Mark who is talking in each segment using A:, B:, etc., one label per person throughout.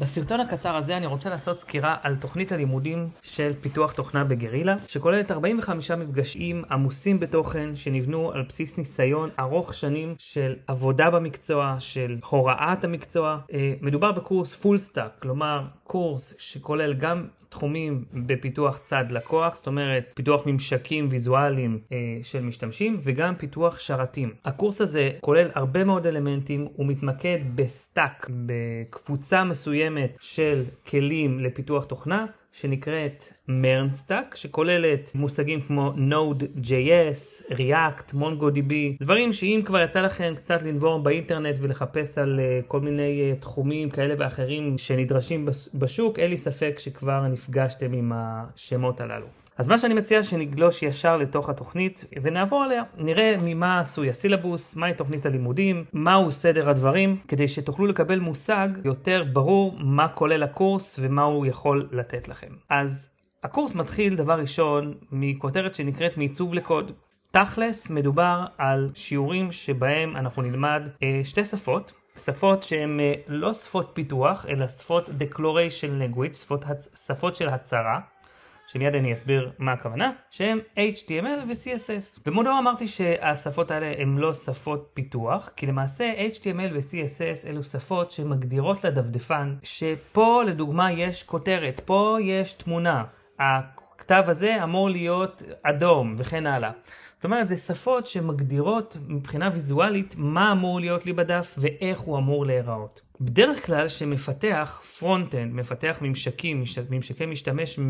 A: בסרטון הקצר הזה אני רוצה לעשות סקירה על תוכנית הלימודים של פיתוח תוכנה בגרילה, שכוללת 45 מפגשים עמוסים בתוכן שנבנו על בסיס ניסיון ארוך שנים של עבודה במקצוע, של הוראת המקצוע. אה, מדובר בקורס פול סטאק, כלומר קורס שכולל גם תחומים בפיתוח צד לקוח, זאת אומרת פיתוח ממשקים ויזואליים אה, של משתמשים וגם פיתוח שרתים. הקורס הזה כולל הרבה מאוד אלמנטים, הוא מתמקד בסטאק, בקבוצה מסוימת. מסוימת של כלים לפיתוח תוכנה שנקראת מרנסטאק, שכוללת מושגים כמו Node.js, React, MongoDB, דברים שאם כבר יצא לכם קצת לנבור באינטרנט ולחפש על אה, כל מיני אה, תחומים כאלה ואחרים שנדרשים בשוק, אין לי ספק שכבר נפגשתם עם השמות הללו. אז מה שאני מציע שנגלוש ישר לתוך התוכנית ונעבור עליה. נראה ממה עשוי הסילבוס, מהי תוכנית הלימודים, מהו סדר הדברים, כדי שתוכלו לקבל מושג יותר ברור מה כולל הקורס ומה הוא יכול לתת לכם. אז הקורס מתחיל דבר ראשון מכותרת שנקראת מעיצוב לקוד. תכלס מדובר על שיעורים שבהם אנחנו נלמד אה, שתי שפות, שפות שהן אה, לא שפות פיתוח אלא שפות Declaration Language, שפות, שפות של הצהרה. שמיד אני אסביר מה הכוונה, שהם HTML ו-CSS. במודו אמרתי שהשפות האלה הן לא שפות פיתוח, כי למעשה HTML ו-CSS אלו שפות שמגדירות לדפדפן, שפה לדוגמה יש כותרת, פה יש תמונה. הכתב הזה אמור להיות אדום וכן הלאה. זאת אומרת, זה שפות שמגדירות מבחינה ויזואלית מה אמור להיות לי בדף ואיך הוא אמור להיראות. בדרך כלל שמפתח פרונט-אנד, מפתח ממשקים, ממשקי משתמש אה,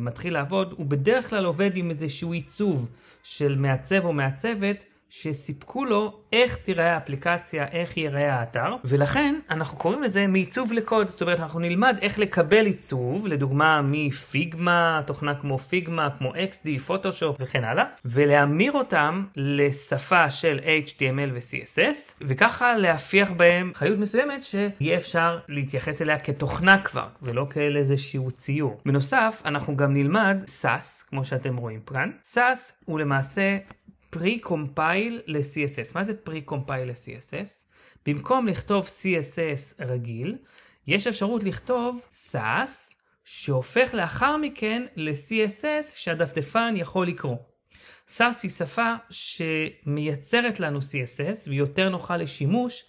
A: מתחיל לעבוד, הוא בדרך כלל עובד עם איזשהו עיצוב של מעצב או מעצבת שסיפקו לו איך תיראה האפליקציה, איך ייראה האתר, ולכן אנחנו קוראים לזה מעיצוב לקוד, זאת אומרת אנחנו נלמד איך לקבל עיצוב, לדוגמה מפיגמה, תוכנה כמו פיגמה, כמו XD, פוטושופ וכן הלאה, ולהמיר אותם לשפה של HTML ו-CSS, וככה להפיח בהם חיות מסוימת שיהיה אפשר להתייחס אליה כתוכנה כבר, ולא כאל איזשהו ציור. בנוסף, אנחנו גם נלמד SAS, כמו שאתם רואים כאן. SAS הוא למעשה pre-compile ל-CSS. מה זה pre-compile ל-CSS? במקום לכתוב CSS רגיל, יש אפשרות לכתוב SAS, שהופך לאחר מכן ל-CSS שהדפדפן יכול לקרוא. SAS היא שפה שמייצרת לנו CSS והיא יותר נוחה לשימוש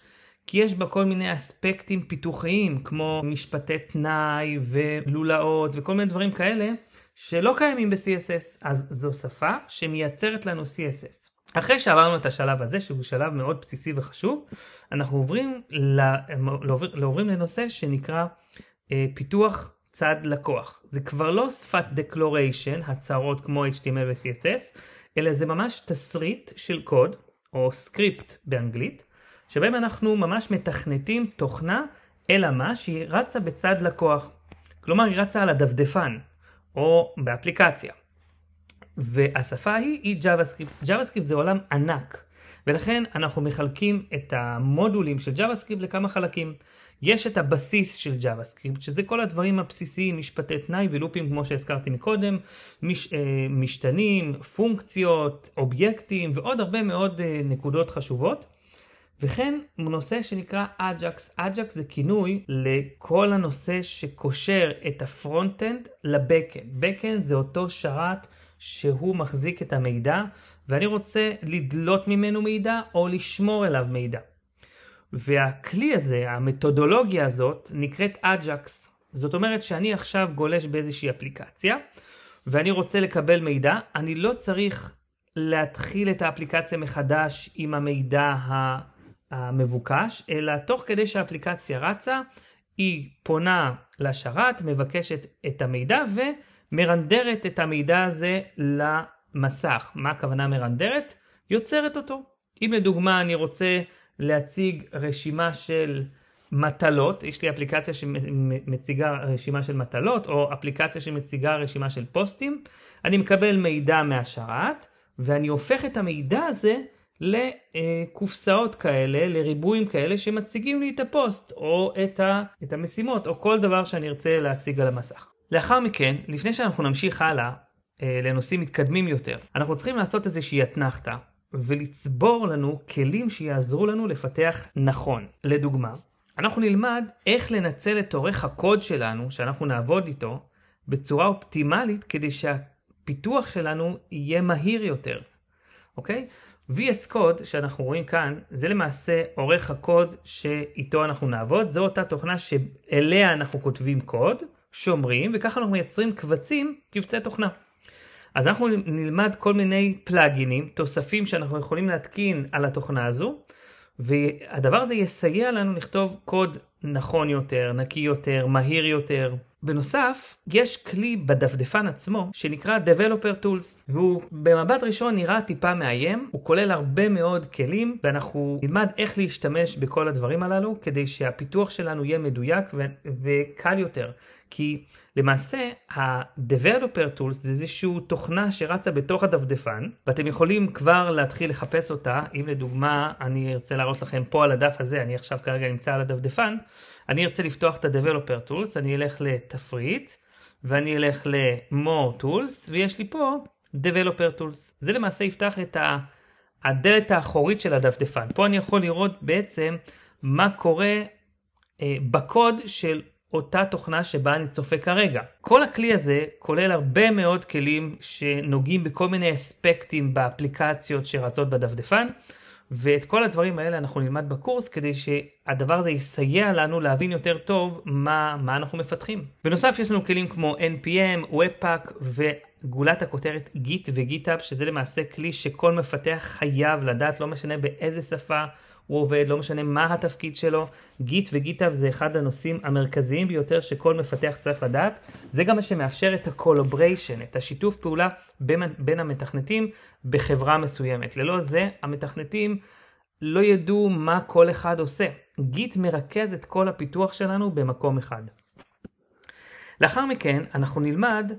A: כי יש בה כל מיני אספקטים פיתוחיים כמו משפטי תנאי ולולאות וכל מיני דברים כאלה שלא קיימים ב-CSS, אז זו שפה שמייצרת לנו CSS. אחרי שעברנו את השלב הזה, שהוא שלב מאוד בסיסי וחשוב, אנחנו עוברים, ל... לעובר... עוברים לנושא שנקרא אה, פיתוח צד לקוח. זה כבר לא שפת Declaration, הצהרות כמו HTML ו-CSS, אלא זה ממש תסריט של קוד, או סקריפט באנגלית, שבהם אנחנו ממש מתכנתים תוכנה, אלא מה, שהיא רצה בצד לקוח. כלומר, היא רצה על הדפדפן. או באפליקציה. והשפה היא היא JavaScript. JavaScript זה עולם ענק, ולכן אנחנו מחלקים את המודולים של JavaScript לכמה חלקים. יש את הבסיס של JavaScript, שזה כל הדברים הבסיסיים, משפטי תנאי ולופים כמו שהזכרתי מקודם, מש, אה, משתנים, פונקציות, אובייקטים ועוד הרבה מאוד אה, נקודות חשובות. וכן נושא שנקרא אג'קס. אג'קס זה כינוי לכל הנושא שקושר את הפרונט-אנד לבקאנד. בקאנד זה אותו שרת שהוא מחזיק את המידע, ואני רוצה לדלות ממנו מידע או לשמור אליו מידע. והכלי הזה, המתודולוגיה הזאת, נקראת אג'קס. זאת אומרת שאני עכשיו גולש באיזושהי אפליקציה, ואני רוצה לקבל מידע, אני לא צריך להתחיל את האפליקציה מחדש עם המידע ה... המבוקש, אלא תוך כדי שהאפליקציה רצה, היא פונה לשרת, מבקשת את המידע ומרנדרת את המידע הזה למסך. מה הכוונה מרנדרת? יוצרת אותו. אם לדוגמה אני רוצה להציג רשימה של מטלות, יש לי אפליקציה שמציגה רשימה של מטלות, או אפליקציה שמציגה רשימה של פוסטים, אני מקבל מידע מהשרת, ואני הופך את המידע הזה לקופסאות כאלה, לריבועים כאלה שמציגים לי את הפוסט או את, ה, את המשימות או כל דבר שאני ארצה להציג על המסך. לאחר מכן, לפני שאנחנו נמשיך הלאה אה, לנושאים מתקדמים יותר, אנחנו צריכים לעשות איזושהי אתנחתה ולצבור לנו כלים שיעזרו לנו לפתח נכון. לדוגמה, אנחנו נלמד איך לנצל את עורך הקוד שלנו, שאנחנו נעבוד איתו, בצורה אופטימלית כדי שהפיתוח שלנו יהיה מהיר יותר, אוקיי? VS Code שאנחנו רואים כאן זה למעשה עורך הקוד שאיתו אנחנו נעבוד, זו אותה תוכנה שאליה אנחנו כותבים קוד, שומרים וככה אנחנו מייצרים קבצים, קבצי תוכנה. אז אנחנו נלמד כל מיני פלאגינים, תוספים שאנחנו יכולים להתקין על התוכנה הזו, והדבר הזה יסייע לנו לכתוב קוד נכון יותר, נקי יותר, מהיר יותר, בנוסף, יש כלי בדפדפן עצמו שנקרא Developer Tools, והוא במבט ראשון נראה טיפה מאיים, הוא כולל הרבה מאוד כלים, ואנחנו נלמד איך להשתמש בכל הדברים הללו כדי שהפיתוח שלנו יהיה מדויק ו- וקל יותר. כי למעשה ה-Developer Tools זה איזושהי תוכנה שרצה בתוך הדפדפן, ואתם יכולים כבר להתחיל לחפש אותה, אם לדוגמה אני ארצה להראות לכם פה על הדף הזה, אני עכשיו כרגע נמצא על הדפדפן, אני ארצה לפתוח את ה-Developer Tools, אני אלך לתפריט, ואני אלך ל-More Tools, ויש לי פה Developer Tools. זה למעשה יפתח את הדלת האחורית של הדפדפן. פה אני יכול לראות בעצם מה קורה אה, בקוד של אותה תוכנה שבה אני צופה כרגע. כל הכלי הזה כולל הרבה מאוד כלים שנוגעים בכל מיני אספקטים באפליקציות שרצות בדפדפן. ואת כל הדברים האלה אנחנו נלמד בקורס כדי שהדבר הזה יסייע לנו להבין יותר טוב מה, מה אנחנו מפתחים. בנוסף יש לנו כלים כמו NPM, Webpack ו... גולת הכותרת גיט וגיטאפ שזה למעשה כלי שכל מפתח חייב לדעת לא משנה באיזה שפה הוא עובד, לא משנה מה התפקיד שלו. גיט וגיטאב זה אחד הנושאים המרכזיים ביותר שכל מפתח צריך לדעת. זה גם מה שמאפשר את ה-collaboration, את השיתוף פעולה בין, בין המתכנתים בחברה מסוימת. ללא זה, המתכנתים לא ידעו מה כל אחד עושה. גיט מרכז את כל הפיתוח שלנו במקום אחד. לאחר מכן אנחנו נלמד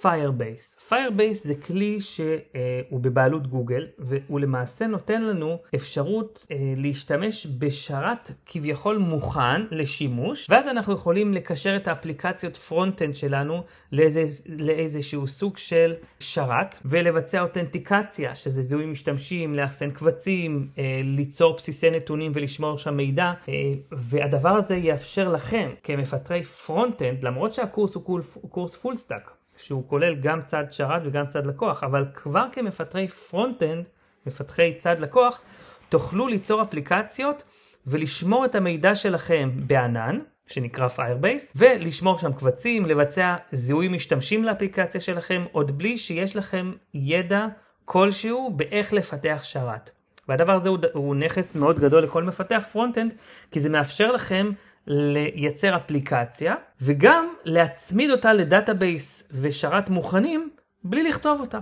A: Firebase. Firebase זה כלי שהוא בבעלות גוגל והוא למעשה נותן לנו אפשרות אה, להשתמש בשרת כביכול מוכן לשימוש ואז אנחנו יכולים לקשר את האפליקציות פרונט-אנד שלנו לאיזה, שהוא סוג של שרת ולבצע אותנטיקציה שזה זיהוי משתמשים, לאחסן קבצים, אה, ליצור בסיסי נתונים ולשמור שם מידע אה, והדבר הזה יאפשר לכם כמפתחי פרונט-אנד למרות שהקורס הוא קורס פול סטאק שהוא כולל גם צד שרת וגם צד לקוח, אבל כבר כמפתחי פרונט-אנד, מפתחי צד לקוח, תוכלו ליצור אפליקציות ולשמור את המידע שלכם בענן, שנקרא Firebase, ולשמור שם קבצים, לבצע זיהוי משתמשים לאפליקציה שלכם, עוד בלי שיש לכם ידע כלשהו באיך לפתח שרת. והדבר הזה הוא, הוא נכס מאוד גדול לכל מפתח פרונט-אנד, כי זה מאפשר לכם לייצר אפליקציה וגם להצמיד אותה לדאטאבייס ושרת מוכנים בלי לכתוב אותה.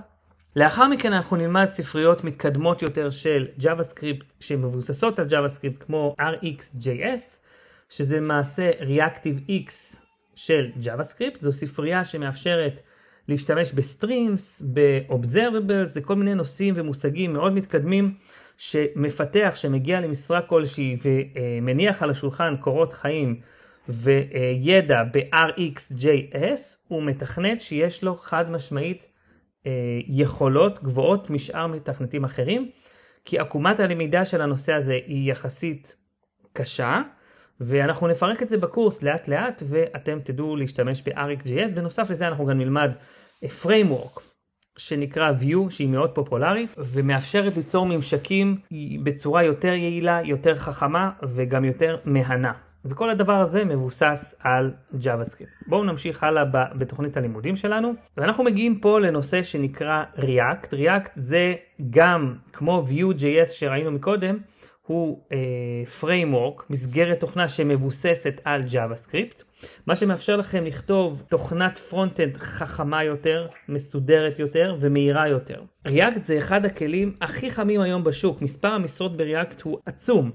A: לאחר מכן אנחנו נלמד ספריות מתקדמות יותר של JavaScript שמבוססות על JavaScript כמו RxJS, שזה למעשה Reactive X של JavaScript, זו ספרייה שמאפשרת להשתמש בסטרימס, ב זה כל מיני נושאים ומושגים מאוד מתקדמים שמפתח שמגיע למשרה כלשהי ומניח על השולחן קורות חיים וידע ב-RxJS, הוא מתכנת שיש לו חד משמעית אה, יכולות גבוהות משאר מתכנתים אחרים, כי עקומת הלמידה של הנושא הזה היא יחסית קשה, ואנחנו נפרק את זה בקורס לאט לאט ואתם תדעו להשתמש ב-RxJS. בנוסף לזה אנחנו גם נלמד framework שנקרא View, שהיא מאוד פופולרית, ומאפשרת ליצור ממשקים בצורה יותר יעילה, יותר חכמה וגם יותר מהנה. וכל הדבר הזה מבוסס על JavaScript. בואו נמשיך הלאה בתוכנית הלימודים שלנו, ואנחנו מגיעים פה לנושא שנקרא React. React זה גם כמו Vue.js שראינו מקודם, הוא אה, framework, מסגרת תוכנה שמבוססת על JavaScript, מה שמאפשר לכם לכתוב תוכנת פרונט-אנד חכמה יותר, מסודרת יותר ומהירה יותר. React זה אחד הכלים הכי חמים היום בשוק, מספר המשרות בריאקט הוא עצום.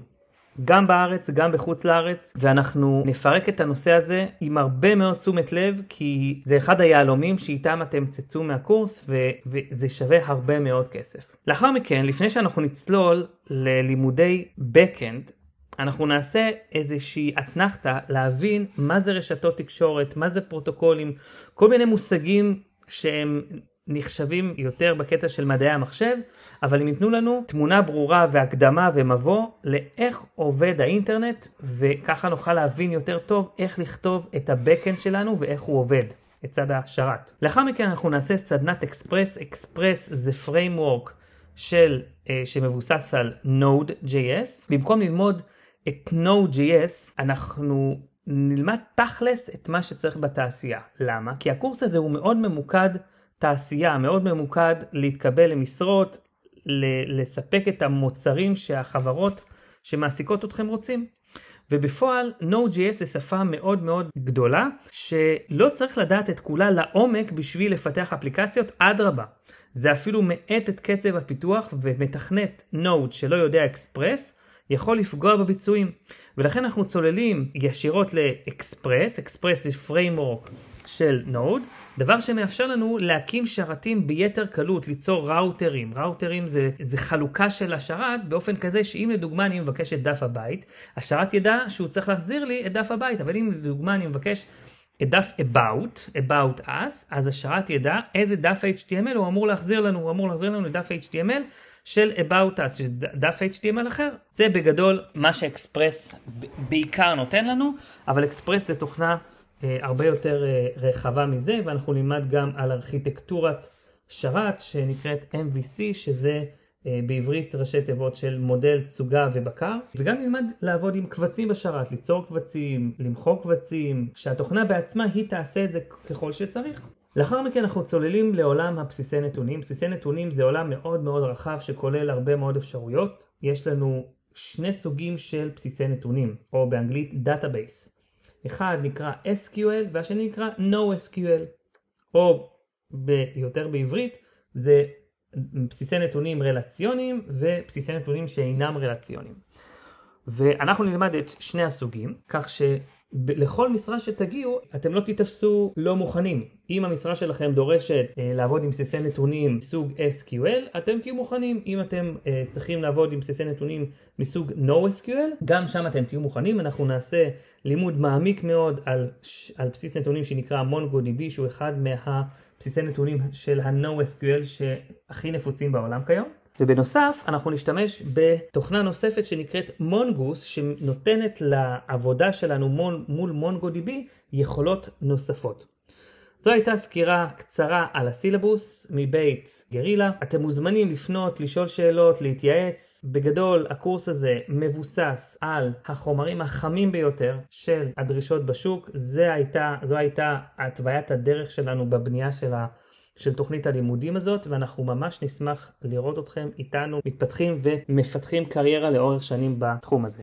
A: גם בארץ, גם בחוץ לארץ, ואנחנו נפרק את הנושא הזה עם הרבה מאוד תשומת לב, כי זה אחד היהלומים שאיתם אתם צצו מהקורס, ו- וזה שווה הרבה מאוד כסף. לאחר מכן, לפני שאנחנו נצלול ללימודי Backend, אנחנו נעשה איזושהי אתנחתה להבין מה זה רשתות תקשורת, מה זה פרוטוקולים, כל מיני מושגים שהם נחשבים יותר בקטע של מדעי המחשב, אבל הם ייתנו לנו תמונה ברורה והקדמה ומבוא לאיך עובד האינטרנט, וככה נוכל להבין יותר טוב איך לכתוב את הבקאנד שלנו ואיך הוא עובד. את צד השרת. לאחר מכן אנחנו נעשה סדנת אקספרס, אקספרס זה framework של, uh, שמבוסס על Node.js. במקום ללמוד את Node.js אנחנו נלמד תכלס את מה שצריך בתעשייה. למה? כי הקורס הזה הוא מאוד ממוקד תעשייה מאוד ממוקד להתקבל למשרות, לספק את המוצרים שהחברות שמעסיקות אתכם רוצים. ובפועל Node.js זה שפה מאוד מאוד גדולה שלא צריך לדעת את כולה לעומק בשביל לפתח אפליקציות, אדרבה. זה אפילו מאט את קצב הפיתוח ומתכנת Node שלא יודע אקספרס יכול לפגוע בביצועים. ולכן אנחנו צוללים ישירות לאקספרס, אקספרס זה framework של נוד, דבר שמאפשר לנו להקים שרתים ביתר קלות, ליצור ראוטרים. ראוטרים זה, זה חלוקה של השרת באופן כזה שאם לדוגמה אני מבקש את דף הבית, השרת ידע שהוא צריך להחזיר לי את דף הבית, אבל אם לדוגמה אני מבקש את דף About, About Us, אז השרת ידע איזה דף HTML הוא אמור להחזיר לנו, הוא אמור להחזיר לנו את דף HTML של About Us, דף HTML אחר. זה בגדול מה שאקספרס בעיקר נותן לנו, אבל אקספרס זה תוכנה אה, הרבה יותר אה, רחבה מזה, ואנחנו נלמד גם על ארכיטקטורת שרת שנקראת MVC, שזה אה, בעברית ראשי תיבות של מודל תסוגה ובקר, וגם נלמד לעבוד עם קבצים בשרת, ליצור קבצים, למחוק קבצים, שהתוכנה בעצמה היא תעשה את זה ככל שצריך. לאחר מכן אנחנו צוללים לעולם הבסיסי נתונים. בסיסי נתונים זה עולם מאוד מאוד רחב שכולל הרבה מאוד אפשרויות. יש לנו שני סוגים של בסיסי נתונים, או באנגלית דאטאבייס. אחד נקרא SQL והשני נקרא NoSQL, או יותר בעברית זה בסיסי נתונים רלציוניים ובסיסי נתונים שאינם רלציוניים. ואנחנו נלמד את שני הסוגים, כך ש... לכל משרה שתגיעו, אתם לא תיתפסו לא מוכנים. אם המשרה שלכם דורשת אה, לעבוד עם בסיסי נתונים מסוג SQL, אתם תהיו מוכנים. אם אתם אה, צריכים לעבוד עם בסיסי נתונים מסוג NoSQL, גם שם אתם תהיו מוכנים. אנחנו נעשה לימוד מעמיק מאוד על, על בסיס נתונים שנקרא MongoDB, שהוא אחד מהבסיסי נתונים של ה-NoSQL שהכי נפוצים בעולם כיום. ובנוסף, אנחנו נשתמש בתוכנה נוספת שנקראת מונגוס, שנותנת לעבודה שלנו מול, מול MongoDB יכולות נוספות. זו הייתה סקירה קצרה על הסילבוס מבית גרילה. אתם מוזמנים לפנות, לשאול שאלות, להתייעץ. בגדול, הקורס הזה מבוסס על החומרים החמים ביותר של הדרישות בשוק. זה הייתה, זו הייתה התוויית הדרך שלנו בבנייה של ה... של תוכנית הלימודים הזאת, ואנחנו ממש נשמח לראות אתכם איתנו מתפתחים ומפתחים קריירה לאורך שנים בתחום הזה.